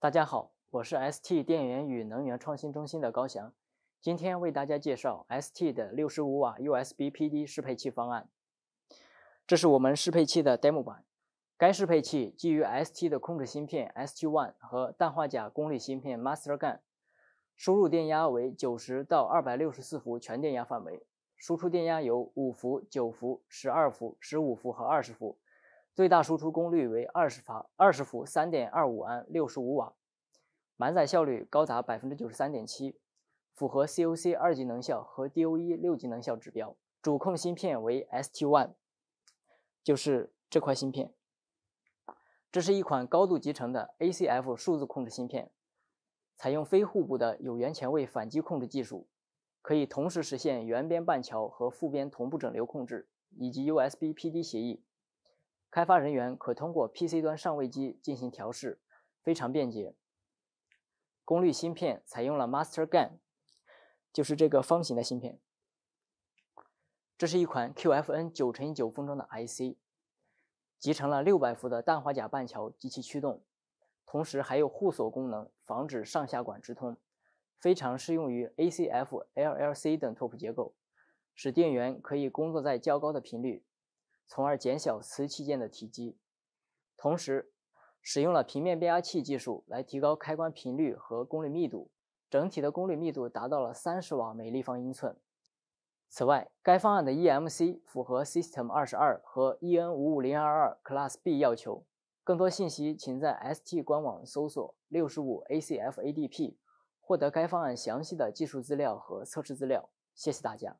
大家好，我是 ST 电源与能源创新中心的高翔，今天为大家介绍 ST 的六十五瓦 USB PD 适配器方案。这是我们适配器的 demo 版，该适配器基于 ST 的控制芯片 s t One 和氮化镓功率芯片 Master GaN，输入电压为九十到二百六十四伏全电压范围，输出电压有五伏、九伏、十二伏、十五伏和二十伏。最大输出功率为二十伏、二十伏、三点二五安、六十五瓦，满载效率高达百分之九十三点七，符合 COC 二级能效和 DOE 六级能效指标。主控芯片为 s t One，就是这块芯片。这是一款高度集成的 ACF 数字控制芯片，采用非互补的有源前卫反击控制技术，可以同时实现原边半桥和副边同步整流控制以及 USB PD 协议。开发人员可通过 PC 端上位机进行调试，非常便捷。功率芯片采用了 Master g a n 就是这个方形的芯片。这是一款 QFN 九乘以九封装的 IC，集成了六百伏的氮化镓半桥及其驱动，同时还有互锁功能，防止上下管直通，非常适用于 ACF、LLC 等拓扑结构，使电源可以工作在较高的频率。从而减小磁器件的体积，同时使用了平面变压器技术来提高开关频率和功率密度，整体的功率密度达到了三十瓦每立方英寸。此外，该方案的 EMC 符合 System 22和 EN 55022 Class B 要求。更多信息请在 ST 官网搜索“六十五 ACFADP”，获得该方案详细的技术资料和测试资料。谢谢大家。